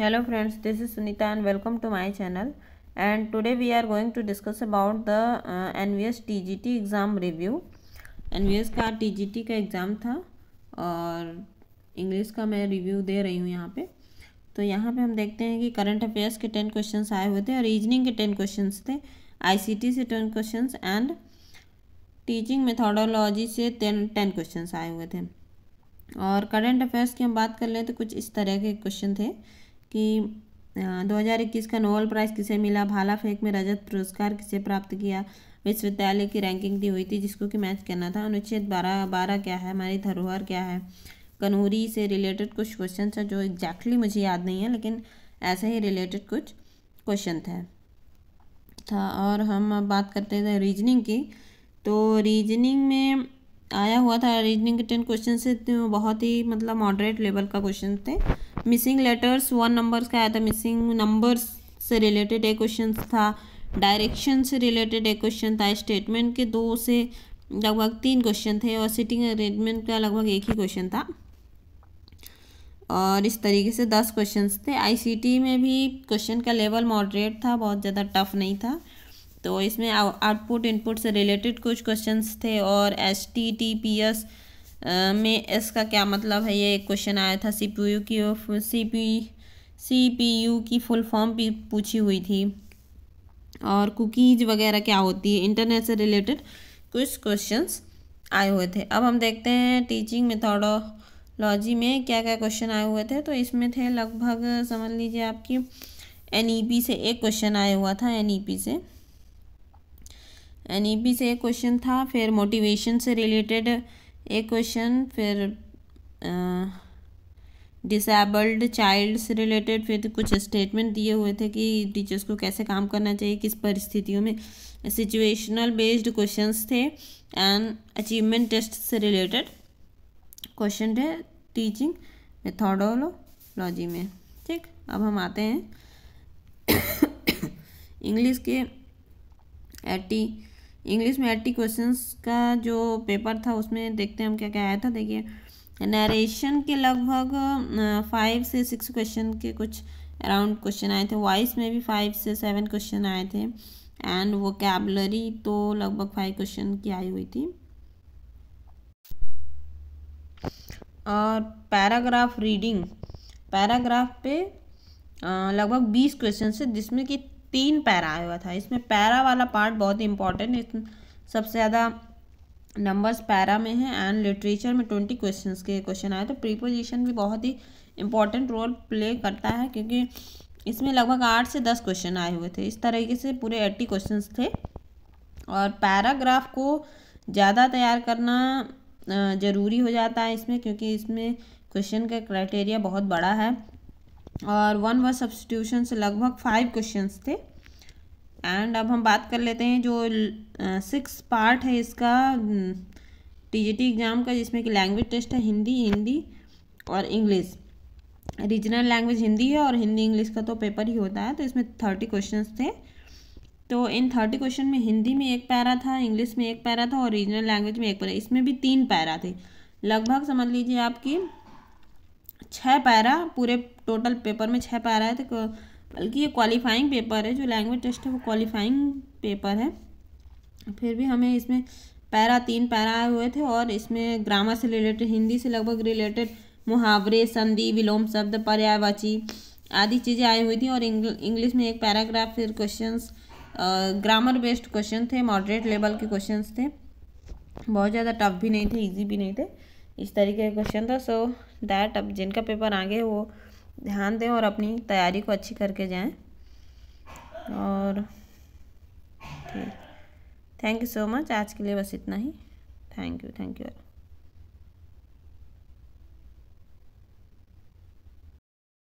hello friends this is Sunita and welcome to my channel and today we are going to discuss about the NVS TGT exam review NVS का TGT का exam था और English का मैं review दे रही हूँ यहाँ पे तो यहाँ पे हम देखते हैं कि करंट अफेयर्स के टेन क्वेश्चन आए हुए थे और रीजनिंग के टेन क्वेश्चन थे आई से ten question and teaching methodology से टेन टेन क्वेश्चन आए हुए थे और करंट अफेयर्स की हम बात कर लें तो कुछ इस तरह के क्वेश्चन थे कि 2021 का नोबल प्राइज़ किसे मिला भाला फेंक में रजत पुरस्कार किसे प्राप्त किया विश्वविद्यालय की रैंकिंग दी हुई थी जिसको कि मैच करना था अनुच्छेद बारह बारह क्या है हमारी धरोहर क्या है कनूरी से रिलेटेड कुछ क्वेश्चन है जो एग्जैक्टली exactly मुझे याद नहीं है लेकिन ऐसे ही रिलेटेड कुछ क्वेश्चन थे था और हम बात करते थे रीजनिंग की तो रीजनिंग में आया हुआ था रीजनिंग के टेन क्वेश्चन से बहुत ही मतलब मॉडरेट लेवल का क्वेश्चन थे मिसिंग लेटर्स वन नंबर्स का आया था मिसिंग नंबर्स से रिलेटेड एक क्वेश्चन था डायरेक्शन से रिलेटेड एक क्वेश्चन था स्टेटमेंट के दो से लगभग तीन क्वेश्चन थे और सिटिंग अरेंजमेंट का लगभग एक ही क्वेश्चन था और इस तरीके से दस क्वेश्चन थे आईसीटी में भी क्वेश्चन का लेवल मॉडरेट था बहुत ज़्यादा टफ नहीं था तो इसमें आउटपुट इनपुट से रिलेटेड कुछ क्वेश्चन थे और S T T P S में इसका क्या मतलब है ये एक क्वेश्चन आया था सी पी यू की C P C P U की फुल फॉर्म भी पूछी हुई थी और कुकीज़ वगैरह क्या होती है इंटरनेट से रिलेटेड कुछ क्वेश्चंस आए हुए थे अब हम देखते हैं टीचिंग मेथोडोलॉजी में क्या क्या क्वेश्चन आए हुए थे तो इसमें थे लगभग समझ लीजिए आपकी एन e से एक क्वेश्चन आया हुआ था एन e से एन e से एक क्वेश्चन था फिर मोटिवेशन से रिलेटेड एक क्वेश्चन फिर डिसेबल्ड चाइल्ड से रिलेटेड फिर तो कुछ स्टेटमेंट दिए हुए थे कि टीचर्स को कैसे काम करना चाहिए किस परिस्थितियों में सिचुएशनल बेस्ड क्वेश्चंस थे एंड अचीवमेंट टेस्ट से रिलेटेड क्वेश्चन थे टीचिंग मेथोडोलॉजी में ठीक अब हम आते हैं इंग्लिश के एटी इंग्लिश में एट्टी क्वेश्चन का जो पेपर था उसमें देखते हैं हम क्या क्या आया था देखिए नरेशन के लगभग फाइव से सिक्स क्वेश्चन के कुछ अराउंड क्वेश्चन आए थे वॉइस में भी फाइव से सेवन क्वेश्चन आए थे एंड वो कैबलरी तो लगभग फाइव क्वेश्चन की आई हुई थी और पैराग्राफ रीडिंग पैराग्राफ पे लगभग बीस क्वेश्चन थे जिसमें कि तीन पैरा आया हुआ था इसमें पैरा वाला पार्ट बहुत इंपॉर्टेंट है सबसे ज़्यादा नंबर्स पैरा में हैं एंड लिटरेचर में ट्वेंटी क्वेश्चन के क्वेश्चन आए तो प्रीपोजिशन भी बहुत ही इम्पॉर्टेंट रोल प्ले करता है क्योंकि इसमें लगभग आठ से दस क्वेश्चन आए हुए थे इस तरीके से पूरे एट्टी क्वेश्चन थे और पैराग्राफ को ज़्यादा तैयार करना ज़रूरी हो जाता है इसमें क्योंकि इसमें क्वेश्चन का क्राइटेरिया बहुत बड़ा है और वन वर्ड सब्सटीट्यूशन से लगभग फाइव क्वेश्चंस थे एंड अब हम बात कर लेते हैं जो सिक्स पार्ट है इसका टीजीटी एग्ज़ाम का जिसमें कि लैंग्वेज टेस्ट है हिंदी हिंदी और इंग्लिश रीजनल लैंग्वेज हिंदी है और हिंदी इंग्लिश का तो पेपर ही होता है तो इसमें थर्टी क्वेश्चन थे तो इन थर्टी क्वेश्चन में हिंदी में एक पैरा था इंग्लिश में एक पैरा था और रीजनल लैंग्वेज में एक पैरा इसमें भी तीन पैरा थे लगभग समझ लीजिए आपकी छः पैरा पूरे टोटल पेपर में छः पैरा है तो बल्कि ये क्वालिफाइंग पेपर है जो लैंग्वेज टेस्ट है वो क्वालिफाइंग पेपर है फिर भी हमें इसमें पैरा तीन पैरा आए हुए थे और इसमें ग्रामर से रिलेटेड हिंदी से लगभग रिलेटेड मुहावरे संधि विलोम शब्द पर्यायवाची आदि चीज़ें आई हुई थी और इंग्लिश में एक पैराग्राफ फिर क्वेश्चन ग्रामर बेस्ड क्वेश्चन थे मॉडरेट लेवल के क्वेश्चन थे बहुत ज़्यादा टफ भी नहीं थे ईजी भी नहीं थे इस तरीके का क्वेश्चन था सो दैट अब जिनका पेपर आगे वो ध्यान दें और अपनी तैयारी को अच्छी करके जाएं और ठीक थैंक यू सो मच आज के लिए बस इतना ही थैंक यू थैंक यू